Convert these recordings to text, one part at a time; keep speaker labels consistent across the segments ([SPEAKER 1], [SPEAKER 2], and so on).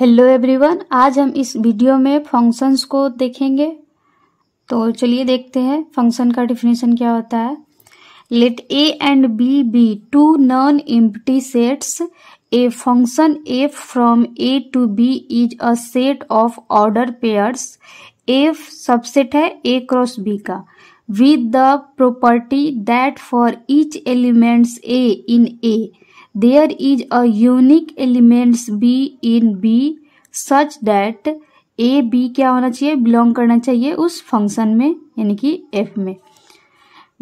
[SPEAKER 1] hello everyone आज हम इस वीडियो में फंक्शंस को देखेंगे तो चलिए देखते हैं फंक्शन का डिफिनेशन क्या होता है let A and B be two non empty sets a function f from A to B is a set of order pairs f subset है ए क्रॉस बी का with the property that for each elements a in A there is a unique elements b in B such that A B क्या होना चाहिए belong करना चाहिए उस function में यानी कि एफ में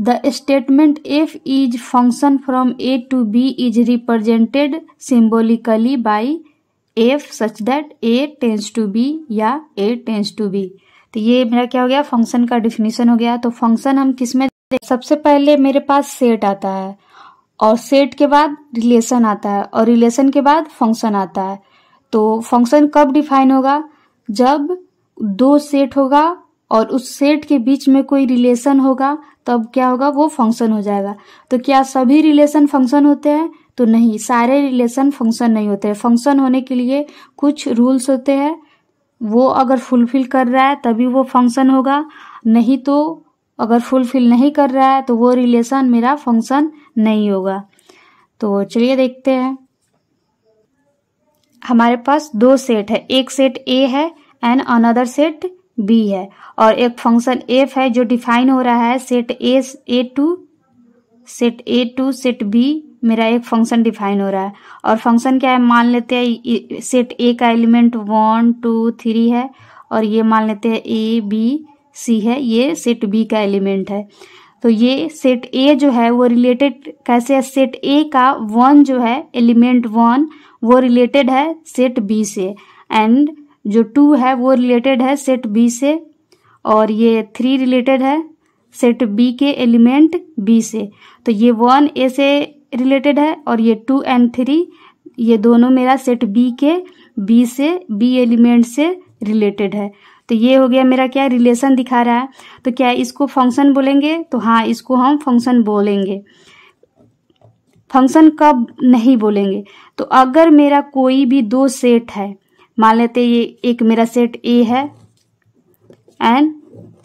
[SPEAKER 1] the statement f is function from A to B is represented symbolically by f such that A tends to B या ए टेंस टू बी तो ये मेरा क्या हो गया फंक्शन का डिफिनीशन हो गया तो फंक्शन हम किस में सबसे पहले मेरे पास सेट आता है और सेट के बाद रिलेशन आता है और रिलेशन के बाद फंक्शन आता है तो फंक्शन कब डिफाइन होगा जब दो सेट होगा और उस सेट के बीच में कोई रिलेशन होगा तब क्या होगा वो फंक्शन हो जाएगा तो क्या सभी रिलेशन फंक्शन होते हैं तो नहीं सारे रिलेशन फंक्शन नहीं होते फंक्शन होने के लिए कुछ रूल्स होते हैं वो अगर फुलफिल कर रहा है तभी वो फंक्शन होगा नहीं तो अगर फुलफिल नहीं कर रहा है तो वो रिलेशन मेरा फंक्शन नहीं होगा तो चलिए देखते हैं हमारे पास दो सेट है एक सेट ए है एंड अनदर सेट बी है और एक फंक्शन एफ है जो डिफाइन हो रहा है set A A to set A to set B मेरा एक फंक्शन डिफाइन हो रहा है और फंक्शन क्या है मान लेते हैं सेट ए का एलिमेंट वन टू थ्री है और ये मान लेते हैं ए बी सी है ये सेट बी का एलिमेंट है तो ये सेट ए जो है वो रिलेटेड कैसे है सेट ए का वन जो है एलिमेंट वन वो रिलेटेड है सेट बी से एंड जो टू है वो रिलेटेड है सेट बी से और ये थ्री रिलेटेड है सेट बी के एलिमेंट बी से तो ये वन ए से रिलेटेड है और ये टू एंड थ्री ये दोनों मेरा सेट बी के बी से बी एलिमेंट से रिलेटेड है तो ये हो गया मेरा क्या रिलेशन दिखा रहा है तो क्या इसको फंक्शन बोलेंगे तो हाँ इसको हम फंक्शन बोलेंगे फंक्शन कब नहीं बोलेंगे तो अगर मेरा कोई भी दो सेट है मान लेते ये एक मेरा सेट ए है एंड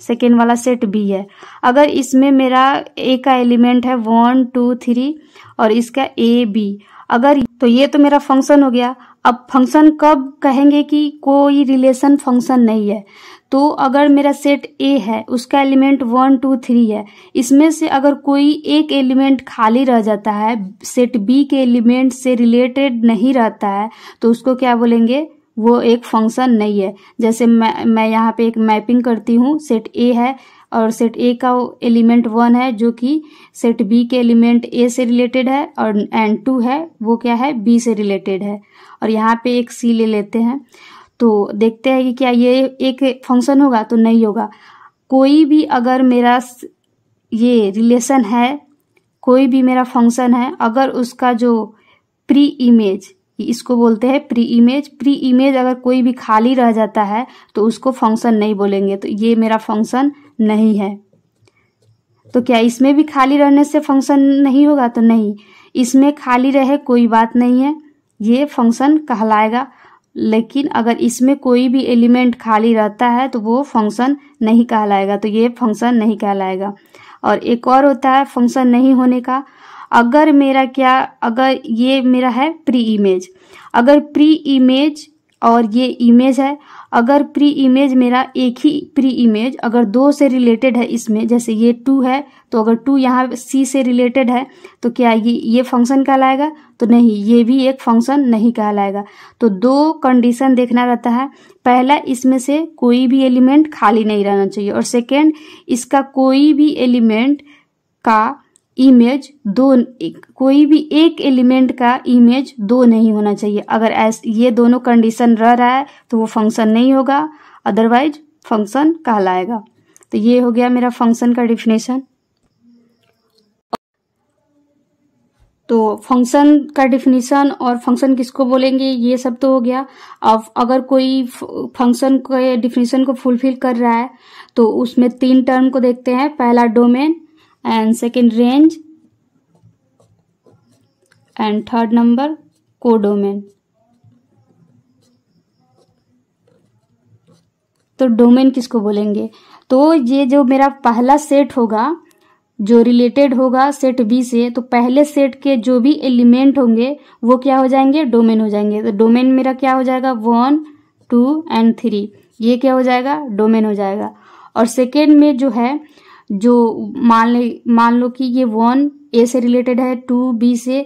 [SPEAKER 1] सेकेंड वाला सेट बी है अगर इसमें मेरा ए का एलिमेंट है वन टू थ्री और इसका ए बी अगर तो ये तो मेरा फंक्शन हो गया अब फंक्शन कब कहेंगे कि कोई रिलेशन फंक्शन नहीं है तो अगर मेरा सेट ए है उसका एलिमेंट वन टू थ्री है इसमें से अगर कोई एक एलिमेंट खाली रह जाता है सेट बी के एलिमेंट से रिलेटेड नहीं रहता है तो उसको क्या बोलेंगे वो एक फंक्शन नहीं है जैसे मैं मैं यहाँ पे एक मैपिंग करती हूँ सेट ए है और सेट ए का एलिमेंट वन है जो कि सेट बी के एलिमेंट ए से रिलेटेड है और एंड टू है वो क्या है बी से रिलेटेड है और यहाँ पे एक सी ले लेते हैं तो देखते हैं कि क्या ये एक फंक्शन होगा तो नहीं होगा कोई भी अगर मेरा ये रिलेशन है कोई भी मेरा फंक्शन है अगर उसका जो प्री इमेज इसको बोलते हैं प्री इमेज प्री इमेज अगर कोई भी खाली रह जाता है तो उसको फंक्शन नहीं बोलेंगे तो ये मेरा फंक्शन नहीं है तो क्या इसमें भी खाली रहने से फंक्शन नहीं होगा तो नहीं इसमें खाली रहे कोई बात नहीं है ये फंक्शन कहलाएगा लेकिन अगर इसमें कोई भी एलिमेंट खाली रहता है तो वो फंक्शन नहीं कहलाएगा तो ये फंक्शन नहीं कहलाएगा और एक और होता है फंक्शन नहीं होने का अगर मेरा क्या अगर ये मेरा है प्री इमेज अगर प्री इमेज और ये इमेज है अगर प्री इमेज मेरा एक ही प्री इमेज अगर दो से रिलेटेड है इसमें जैसे ये टू है तो अगर टू यहाँ सी से रिलेटेड है तो क्या ये ये फंक्शन कहलाएगा तो नहीं ये भी एक फंक्शन नहीं कहलाएगा तो दो कंडीशन देखना रहता है पहला इसमें से कोई भी एलिमेंट खाली नहीं रहना चाहिए और सेकेंड इसका कोई भी एलिमेंट का इमेज दो एक, कोई भी एक एलिमेंट का इमेज दो नहीं होना चाहिए अगर ऐस ये दोनों कंडीशन रह रहा है तो वो फंक्शन नहीं होगा अदरवाइज फंक्शन कहलाएगा तो ये हो गया मेरा फंक्शन का डिफिनेशन तो फंक्शन का डिफिनेशन और फंक्शन किसको बोलेंगे ये सब तो हो गया अब अगर कोई फंक्शन के डिफिनेशन को फुलफिल कर रहा है तो उसमें तीन टर्म को देखते हैं पहला domain and second range and third number codomain तो डोमेन किसको बोलेंगे तो ये जो मेरा पहला सेट होगा जो रिलेटेड होगा सेट बी से तो पहले सेट के जो भी एलिमेंट होंगे वो क्या हो जाएंगे डोमेन हो जाएंगे तो डोमेन मेरा क्या हो जाएगा वन टू एंड थ्री ये क्या हो जाएगा डोमेन हो जाएगा और सेकेंड में जो है जो मान ले मान लो कि ये वन ए से रिलेटेड है टू बी से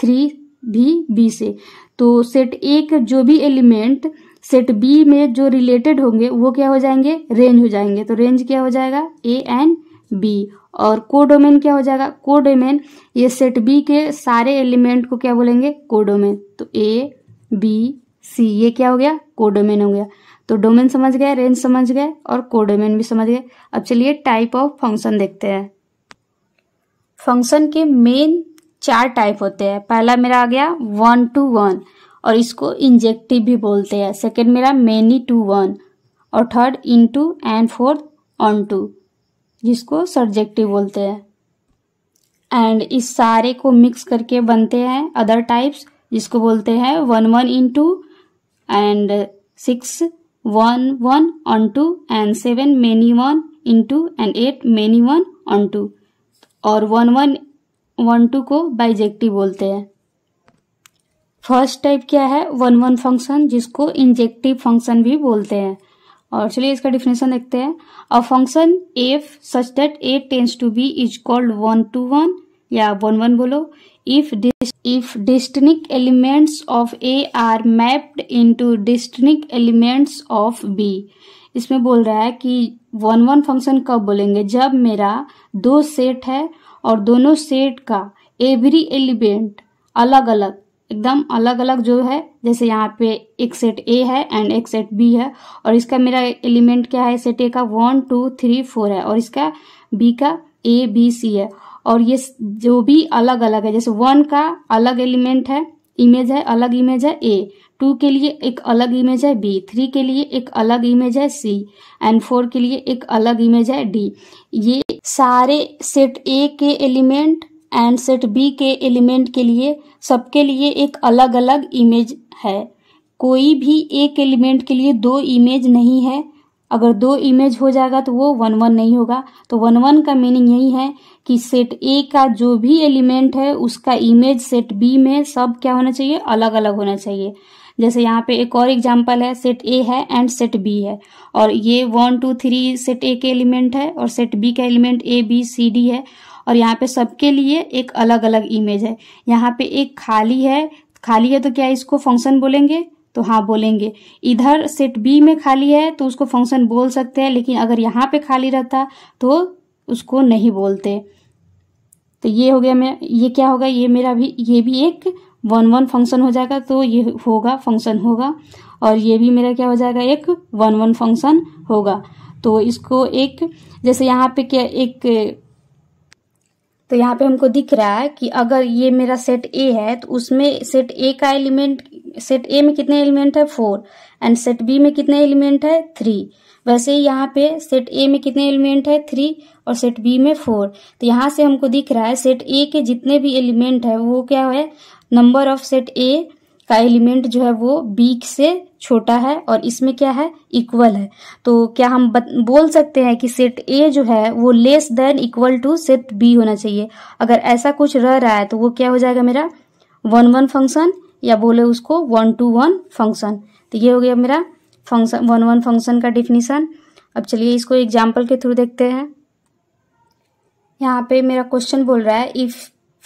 [SPEAKER 1] थ्री भी बी से तो सेट ए का जो भी एलिमेंट सेट बी में जो रिलेटेड होंगे वो क्या हो जाएंगे रेंज हो जाएंगे तो रेंज क्या हो जाएगा ए एंड बी और कोडोमेन क्या हो जाएगा कोडोमेन ये सेट बी के सारे एलिमेंट को क्या बोलेंगे कोडोमेन तो ए बी सी ये क्या हो गया कोडोमेन हो गया तो डोमेन समझ गए रेंज समझ गए और कोडोमेन भी समझ गए अब चलिए टाइप ऑफ फंक्शन देखते हैं फंक्शन के मेन चार टाइप होते हैं पहला मेरा आ गया वन टू वन और इसको इंजेक्टिव भी बोलते हैं सेकेंड मेरा मेनी टू वन और third into and fourth onto जिसको सब्जेक्टिव बोलते हैं एंड इस सारे को मिक्स करके बनते हैं अदर टाइप्स जिसको बोलते हैं one one into and six one one onto and seven many one to and eight many one onto और वन वन वन टू को बाइजेक्टिव बोलते हैं फर्स्ट टाइप क्या है वन वन फंक्शन जिसको injective function भी बोलते हैं और चलिए इसका डिफिनेशन देखते हैं a function f such that A tends to B is called one to one या वन वन बोलो if if distinct elements of A are mapped into distinct elements of B इसमें बोल रहा है कि वन वन फंक्शन कब बोलेंगे जब मेरा दो सेट है और दोनों सेट का एवरी एलिमेंट अलग अलग एकदम अलग अलग जो है जैसे यहाँ पे एक सेट ए है एंड एक सेट बी है और इसका मेरा एलिमेंट क्या है सेट ए का वन टू थ्री फोर है और इसका बी का ए बी सी है और ये जो भी अलग अलग है जैसे वन का अलग एलिमेंट है इमेज है अलग इमेज है ए टू के लिए एक अलग इमेज है बी थ्री के लिए एक अलग इमेज है सी एंड फोर के लिए एक अलग इमेज है डी ये सारे सेट ए के एलिमेंट एंड सेट बी के एलिमेंट के लिए सबके लिए एक अलग अलग इमेज है कोई भी एक एलिमेंट के लिए दो इमेज नहीं है अगर दो इमेज हो जाएगा तो वो वन वन नहीं होगा तो वन वन का मीनिंग यही है कि सेट ए का जो भी एलिमेंट है उसका इमेज सेट बी में सब क्या होना चाहिए अलग अलग होना चाहिए जैसे यहाँ पे एक और एग्जाम्पल है सेट ए है एंड सेट बी है और ये one two three set A के एलिमेंट है और सेट बी का element A B C D है और यहाँ पे सबके लिए एक अलग अलग इमेज है यहाँ पे एक खाली है खाली है तो क्या इसको फंक्शन बोलेंगे तो हाँ बोलेंगे इधर सेट बी में खाली है तो उसको फंक्शन बोल सकते हैं लेकिन अगर यहाँ पे खाली रहता तो उसको नहीं बोलते तो ये हो गया मैं ये क्या होगा ये मेरा भी ये भी एक वन वन फंक्शन हो जाएगा तो ये होगा फंक्शन होगा और ये भी मेरा क्या हो जाएगा एक वन वन फंक्शन होगा तो इसको एक जैसे यहाँ पे क्या एक तो यहाँ पे हमको दिख रहा है कि अगर ये मेरा सेट ए है तो उसमें सेट ए का एलिमेंट सेट ए में कितने एलिमेंट है फोर एंड सेट बी में कितने एलिमेंट है थ्री वैसे ही यहाँ पे सेट ए में कितने एलिमेंट है थ्री और सेट बी में फोर तो यहाँ से हमको दिख रहा है सेट ए के जितने भी एलिमेंट है वो क्या है नंबर ऑफ सेट ए का एलिमेंट जो है वो बी से छोटा है और इसमें क्या है इक्वल है तो क्या हम बोल सकते हैं कि सेट ए जो है वो less than equal to set B होना चाहिए अगर ऐसा कुछ रह रहा है तो वो क्या हो जाएगा मेरा वन वन फंक्शन या बोले उसको वन टू वन फंक्शन तो ये हो गया मेरा फंक्शन वन वन फंक्शन का डिफिनीसन अब चलिए इसको एग्जाम्पल के थ्रू देखते हैं यहाँ पे मेरा क्वेश्चन बोल रहा है इफ़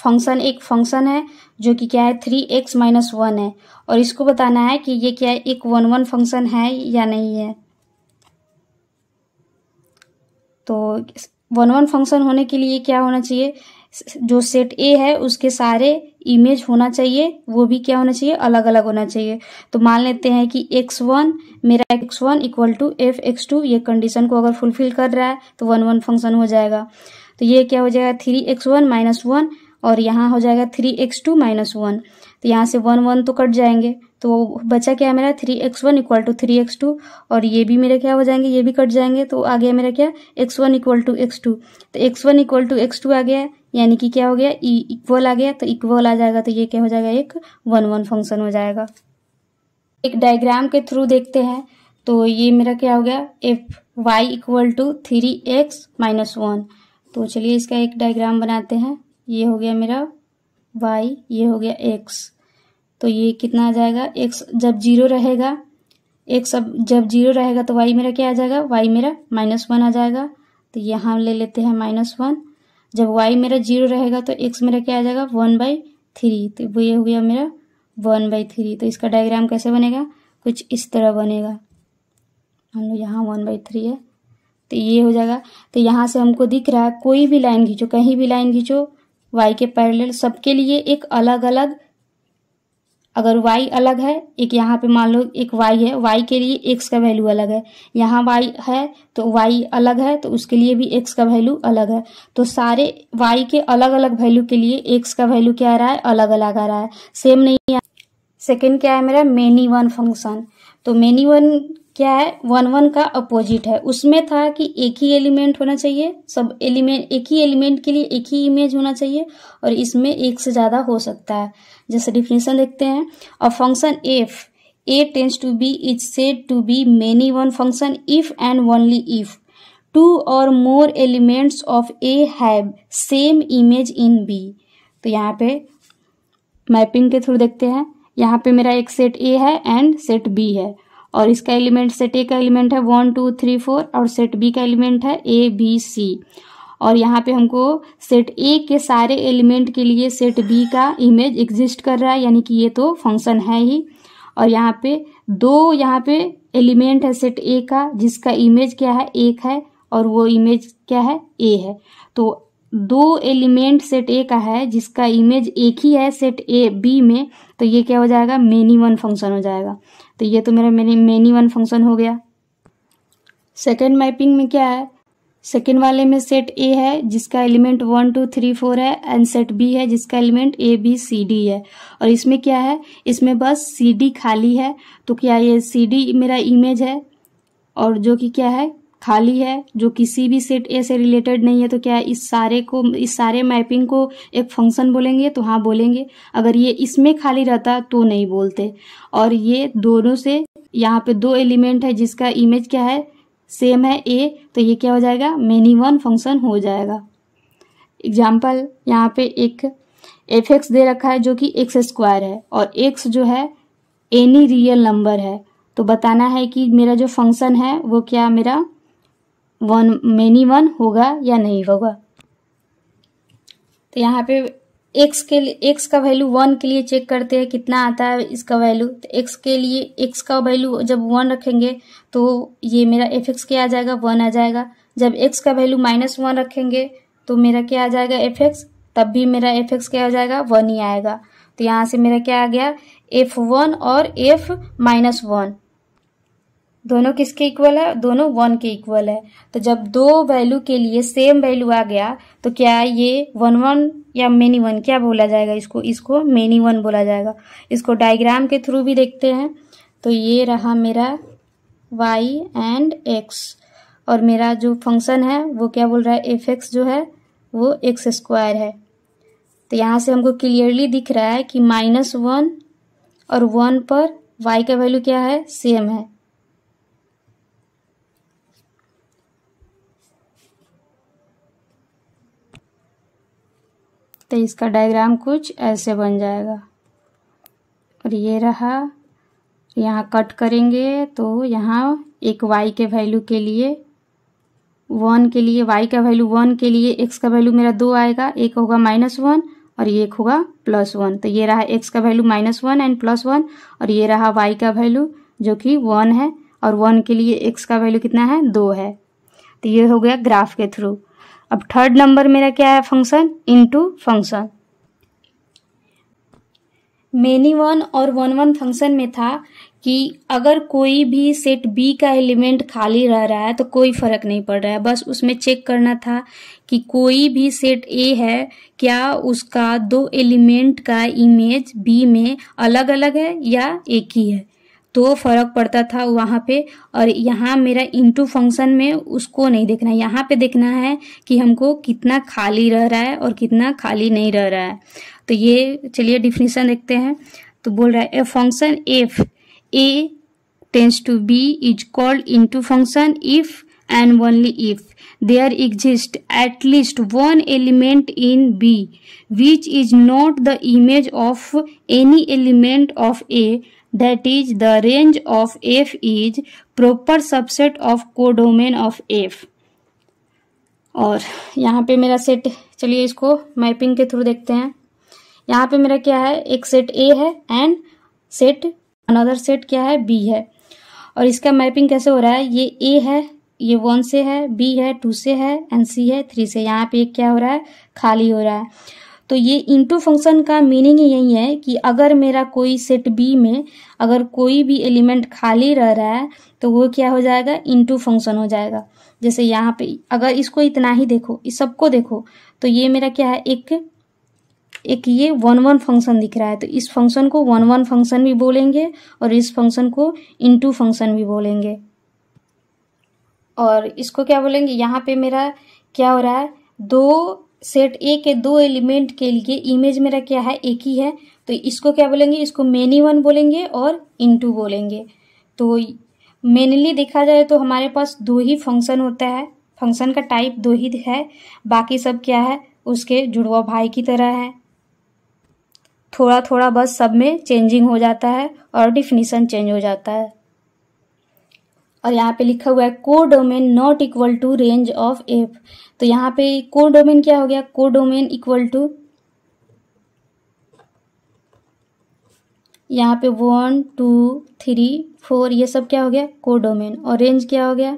[SPEAKER 1] फंक्शन एक फंक्शन है जो कि क्या है थ्री एक्स माइनस वन है और इसको बताना है कि ये क्या है एक वन वन फंक्शन है या नहीं है तो वन वन फंक्शन होने के लिए क्या होना चाहिए जो सेट ए है उसके सारे इमेज होना चाहिए वो भी क्या होना चाहिए अलग अलग होना चाहिए तो मान लेते हैं कि एक्स वन मेरा x one equal to f x two ये कंडीशन को अगर फुलफिल कर रहा है तो वन वन फंक्शन हो जाएगा तो ये क्या हो जाएगा three x one minus one और यहाँ हो जाएगा three x two minus one तो यहाँ से वन वन तो कट जाएंगे तो बचा क्या है मेरा three x one equal to three x two और ये भी मेरे क्या हो जाएंगे ये भी कट जाएंगे तो आ गया मेरा क्या x one equal to x two तो x one equal to x two आ गया यानी कि क्या हो गया ई e इक्वल आ गया तो इक्वल आ जाएगा तो ये क्या हो जाएगा एक वन वन फंक्शन हो जाएगा एक डायग्राम के थ्रू देखते हैं तो ये मेरा क्या हो गया F Y equal to three X minus one तो चलिए इसका एक डायग्राम बनाते हैं ये हो गया मेरा वाई ये हो गया एक्स तो ये कितना आ जाएगा एक्स जब जीरो रहेगा एक्स अब जब जीरो रहेगा तो वाई मेरा क्या आ जाएगा वाई मेरा माइनस वन आ जाएगा तो यहाँ ले लेते हैं माइनस वन जब वाई मेरा जीरो रहेगा तो एक्स मेरा क्या आ जाएगा वन बाई थ्री तो वो ये हो गया मेरा वन बाई थ्री तो इसका डायग्राम कैसे बनेगा कुछ इस तरह बनेगा मान लो यहाँ वन बाई थ्री है तो ये हो जाएगा तो यहाँ से हमको दिख रहा है कोई भी लाइन खींचो कहीं भी लाइन खींचो वाई के पैरेलल सबके लिए एक अलग अलग अगर y अलग है एक यहाँ पे मान लो एक y है y के लिए x का वैल्यू अलग है यहाँ y है तो y अलग है तो उसके लिए भी x का वैल्यू अलग है तो सारे y के अलग अलग वैल्यू के लिए x का वैल्यू क्या आ रहा है अलग अलग आ रहा है सेम नहीं है सेकेंड क्या है मेरा मेनी वन फंक्शन तो मेनी वन क्या है वन वन का अपोजिट है उसमें था कि एक ही एलिमेंट होना चाहिए सब एलिमेंट एक ही एलिमेंट के लिए एक ही इमेज होना चाहिए और इसमें एक से ज़्यादा हो सकता है जैसे डिफिनेशन देखते हैं और function F A tends to B is said to be many one function if and only if two और more elements of A have same image in B तो यहाँ पे मैपिंग के थ्रू देखते हैं यहाँ पे मेरा एक सेट ए है एंड सेट बी है और इसका एलिमेंट सेट ए का एलिमेंट है वन टू थ्री फोर और सेट बी का एलिमेंट है ए बी सी और यहाँ पे हमको सेट ए के सारे एलिमेंट के लिए सेट बी का इमेज एग्जिस्ट कर रहा है यानी कि ये तो फंक्शन है ही और यहाँ पे दो यहाँ पे एलिमेंट है सेट ए का जिसका इमेज क्या है एक है और वो इमेज क्या है ए है तो दो एलिमेंट सेट ए का है जिसका इमेज एक ही है सेट ए बी में तो ये क्या हो जाएगा मेनी वन फंक्शन हो जाएगा तो ये तो मेरा मेनी मेनी वन फंक्शन हो गया सेकेंड मैपिंग में क्या है सेकेंड वाले में सेट ए है जिसका element one two three four है एंड सेट बी है जिसका element A B C D है और इसमें क्या है इसमें बस सी डी खाली है तो क्या ये सी डी मेरा इमेज है और जो कि क्या है खाली है जो किसी भी सेट ए से रिलेटेड नहीं है तो क्या इस सारे को इस सारे मैपिंग को एक फंक्शन बोलेंगे तो हाँ बोलेंगे अगर ये इसमें खाली रहता तो नहीं बोलते और ये दोनों से यहाँ पे दो एलिमेंट है जिसका इमेज क्या है सेम है ए तो ये क्या हो जाएगा मेनी वन फंक्शन हो जाएगा एग्जाम्पल यहाँ पे एक एफ एक्स दे रखा है जो कि एक्स स्क्वायर है और एक्स जो है एनी रियल नंबर है तो बताना है कि मेरा जो फंक्शन है वो क्या मेरा वन मेनी वन होगा या नहीं होगा तो यहाँ पे एक्स के लिए एक्स का वैल्यू वन के लिए चेक करते हैं कितना आता है इसका वैल्यू तो एक्स के लिए एक्स का वैल्यू जब वन रखेंगे तो ये मेरा एफ एक्स क्या आ जाएगा वन आ जाएगा जब एक्स का वैल्यू माइनस वन रखेंगे तो मेरा क्या आ जाएगा एफ एक्स तब भी मेरा एफ एक्स क्या आ जाएगा वन ही आएगा तो यहाँ से मेरा क्या आ गया एफ वन और एफ माइनस वन दोनों किसके इक्वल है दोनों वन के इक्वल है तो जब दो वैल्यू के लिए सेम वैल्यू आ गया तो क्या ये वन वन या मेनी वन क्या बोला जाएगा इसको इसको मेनी वन बोला जाएगा इसको डायग्राम के थ्रू भी देखते हैं तो ये रहा मेरा वाई एंड एक्स और मेरा जो फंक्शन है वो क्या बोल रहा है एफ एक्स जो है वो एक्स स्क्वायर है तो यहाँ से हमको क्लियरली दिख रहा है कि माइनस वन और वन पर वाई का वैल्यू क्या है सेम है तो इसका डायग्राम कुछ ऐसे बन जाएगा और ये रहा यहाँ कट करेंगे तो यहाँ एक वाई के वैल्यू के लिए वन के लिए वाई का वैल्यू वन के लिए एक्स का वैल्यू मेरा दो आएगा एक होगा माइनस वन और ये एक होगा प्लस वन तो ये रहा एक्स का value minus one and plus one और ये रहा वाई का वैल्यू जो कि वन है और वन के लिए एक्स का वैल्यू कितना है दो है तो ये हो गया ग्राफ के थ्रू अब थर्ड नंबर मेरा क्या है function into function many one और वन वन फंक्शन में था कि अगर कोई भी सेट बी का एलिमेंट खाली रह रहा है तो कोई फर्क नहीं पड़ रहा है बस उसमें चेक करना था कि कोई भी सेट ए है क्या उसका दो एलिमेंट का इमेज बी में अलग अलग है या एक ही है तो फ़र्क पड़ता था वहाँ पे और यहाँ मेरा इंटू फंक्शन में उसको नहीं देखना है यहाँ पे देखना है कि हमको कितना खाली रह रहा है और कितना खाली नहीं रह रहा है तो ये चलिए डिफिनीसन देखते हैं तो बोल रहा है a function F A tends to B is called into function if and only if there exist at least one element in B which is not the image of any element of A that is the range of f is proper subset of codomain of f और यहाँ पे मेरा set चलिए इसको mapping के through देखते हैं यहाँ पे मेरा क्या है एक सेट ए है एंड सेट अनदर सेट क्या है बी है और इसका मैपिंग कैसे हो रहा है ये ए है ये वन से है बी है टू से है एंड सी है थ्री से यहाँ पे एक क्या हो रहा है खाली हो रहा है तो ये इंटू फंक्शन का मीनिंग यही है कि अगर मेरा कोई सेट बी में अगर कोई भी एलिमेंट खाली रह रहा है तो वो क्या हो जाएगा इंटू फंक्शन हो जाएगा जैसे यहाँ पे अगर इसको इतना ही देखो इस सबको देखो तो ये मेरा क्या है एक एक ये वन वन फंक्शन दिख रहा है तो इस फंक्शन को वन वन फंक्शन भी बोलेंगे और इस फंक्शन को इंटू फंक्शन भी बोलेंगे और इसको क्या बोलेंगे यहाँ पे मेरा क्या हो रहा है दो सेट ए के दो एलिमेंट के लिए इमेज मेरा क्या है एक ही है तो इसको क्या बोलेंगे इसको मेनी वन बोलेंगे और इनटू बोलेंगे तो मेनली देखा जाए तो हमारे पास दो ही फंक्शन होता है फंक्शन का टाइप दो ही है बाकी सब क्या है उसके जुड़वा भाई की तरह है थोड़ा थोड़ा बस सब में चेंजिंग हो जाता है और डिफिनीसन चेंज हो जाता है और यहाँ पे लिखा हुआ है को domain not equal to range of F तो यहाँ पे को डोमेन क्या हो गया को डोमेन इक्वल टू यहाँ पे वन टू थ्री फोर ये सब क्या हो गया को डोमेन और रेंज क्या हो गया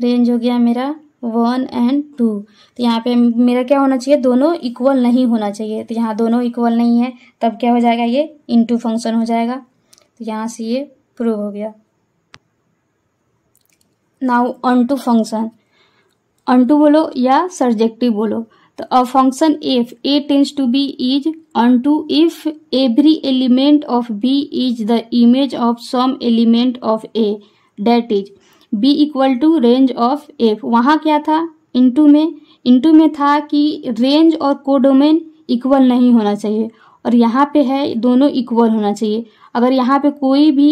[SPEAKER 1] रेंज हो गया मेरा वन एंड टू तो यहाँ पे मेरा क्या होना चाहिए दोनों इक्वल नहीं होना चाहिए तो यहाँ दोनों इक्वल नहीं है तब क्या हो जाएगा ये इनटू फंक्शन हो जाएगा तो यहाँ से ये प्रूव हो गया now onto function onto बोलो या सब्जेक्टिव बोलो तो a function F A tends to B is onto if every element of B is the image of some element of A that is B equal to range of F वहाँ क्या था into में into में था कि range और codomain equal नहीं होना चाहिए और यहाँ पे है दोनों इक्वल होना चाहिए अगर यहाँ पे कोई भी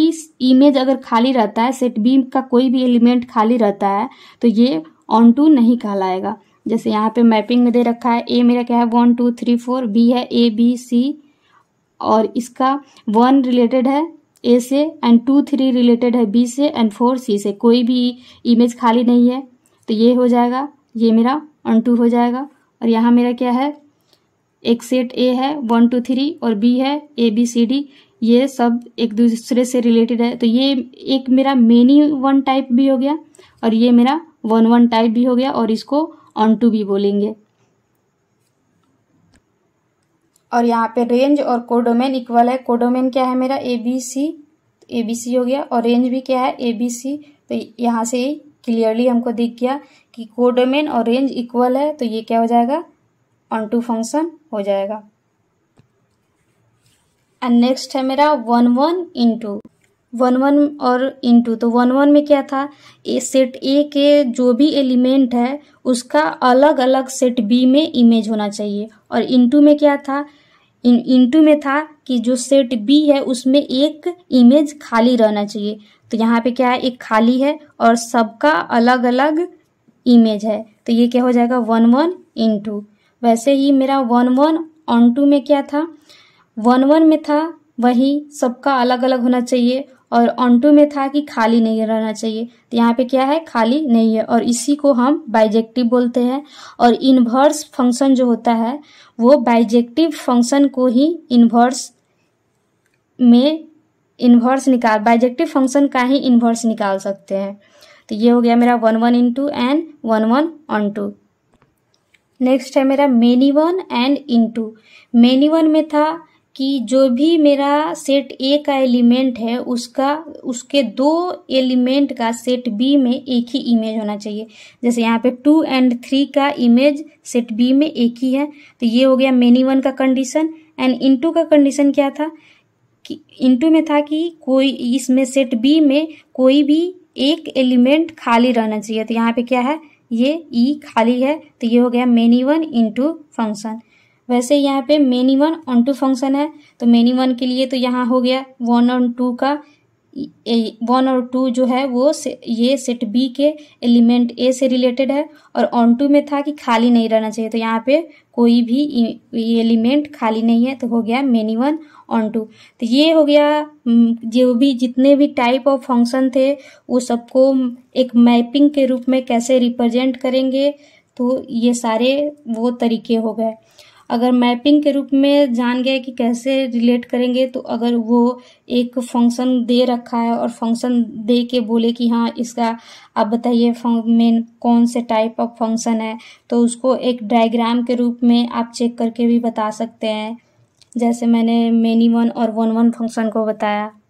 [SPEAKER 1] इमेज अगर खाली रहता है सेट बी का कोई भी एलिमेंट खाली रहता है तो ये ऑन टू नहीं कहलाएगा जैसे यहाँ पे मैपिंग में दे रखा है ए मेरा क्या है one two three four B है ए बी सी और इसका वन रिलेटेड है ए से एंड टू थ्री रिलेटेड है बी से एंड फोर सी से कोई भी इमेज खाली नहीं है तो ये हो जाएगा ये मेरा ऑन टू हो जाएगा और यहाँ मेरा क्या है एक सेट ए है वन टू थ्री और बी है ए बी सी डी ये सब एक दूसरे से रिलेटेड है तो ये एक मेरा मेनी वन टाइप भी हो गया और ये मेरा वन वन टाइप भी हो गया और इसको ऑन टू भी बोलेंगे और यहाँ पे रेंज और कोडोमेन इक्वल है कोडोमेन क्या है मेरा ए बी सी ए बी सी हो गया और रेंज भी क्या है ए बी सी तो यहाँ से क्लियरली हमको दिख गया कि कोडोमेन और रेंज इक्वल है तो ये क्या हो जाएगा ऑन टू फंक्शन हो जाएगा एंड नेक्स्ट है मेरा one one into one one और इंटू तो वन वन में क्या था ए सेट ए के जो भी एलिमेंट है उसका अलग अलग सेट बी में इमेज होना चाहिए और इंटू में क्या था इन इंटू में था कि जो सेट बी है उसमें एक इमेज खाली रहना चाहिए तो यहाँ पे क्या है एक खाली है और सबका अलग अलग इमेज है तो ये क्या हो जाएगा वन वन इंटू वैसे ही मेरा वन वन ऑन टू में क्या था वन वन में था वही सबका अलग अलग होना चाहिए और ऑन टू में था कि खाली नहीं रहना चाहिए तो यहाँ पे क्या है खाली नहीं है और इसी को हम बाइजेक्टिव बोलते हैं और इन्वर्स फंक्शन जो होता है वो बाइजेक्टिव फंक्शन को ही इन्वर्स में इन्वर्स निकाल बाइजेक्टिव फंक्शन का ही इन्वर्स निकाल सकते हैं तो ये हो गया मेरा one one into and one one onto next है मेरा many one and into many one में था कि जो भी मेरा सेट ए का एलिमेंट है उसका उसके दो एलिमेंट का सेट बी में एक ही इमेज होना चाहिए जैसे यहाँ पे टू एंड थ्री का इमेज सेट बी में एक ही है तो ये हो गया मेनी वन का कंडीशन एंड इनटू का कंडीशन क्या था कि इनटू में था कि कोई इसमें सेट बी में कोई भी एक एलिमेंट खाली रहना चाहिए तो यहाँ पे क्या है ये ई e खाली है तो ये हो गया मेनी वन इंटू फंक्शन वैसे यहाँ पे many one onto function है तो मेनी वन के लिए तो यहाँ हो गया वन ऑन टू का वन और टू जो है वो से, ये सेट बी के एलिमेंट ए से रिलेटेड है और ऑन टू में था कि खाली नहीं रहना चाहिए तो यहाँ पे कोई भी e, ये एलिमेंट खाली नहीं है तो हो गया मेनी वन ऑन टू तो ये हो गया जो भी जितने भी टाइप ऑफ फंक्शन थे वो सबको एक मैपिंग के रूप में कैसे रिप्रेजेंट करेंगे तो ये सारे वो तरीके हो गए अगर मैपिंग के रूप में जान गए कि कैसे रिलेट करेंगे तो अगर वो एक फंक्शन दे रखा है और फंक्शन दे के बोले कि हाँ इसका आप बताइए मेन कौन से टाइप ऑफ फंक्शन है तो उसको एक डायग्राम के रूप में आप चेक करके भी बता सकते हैं जैसे मैंने मेनी वन और वन वन फंक्शन को बताया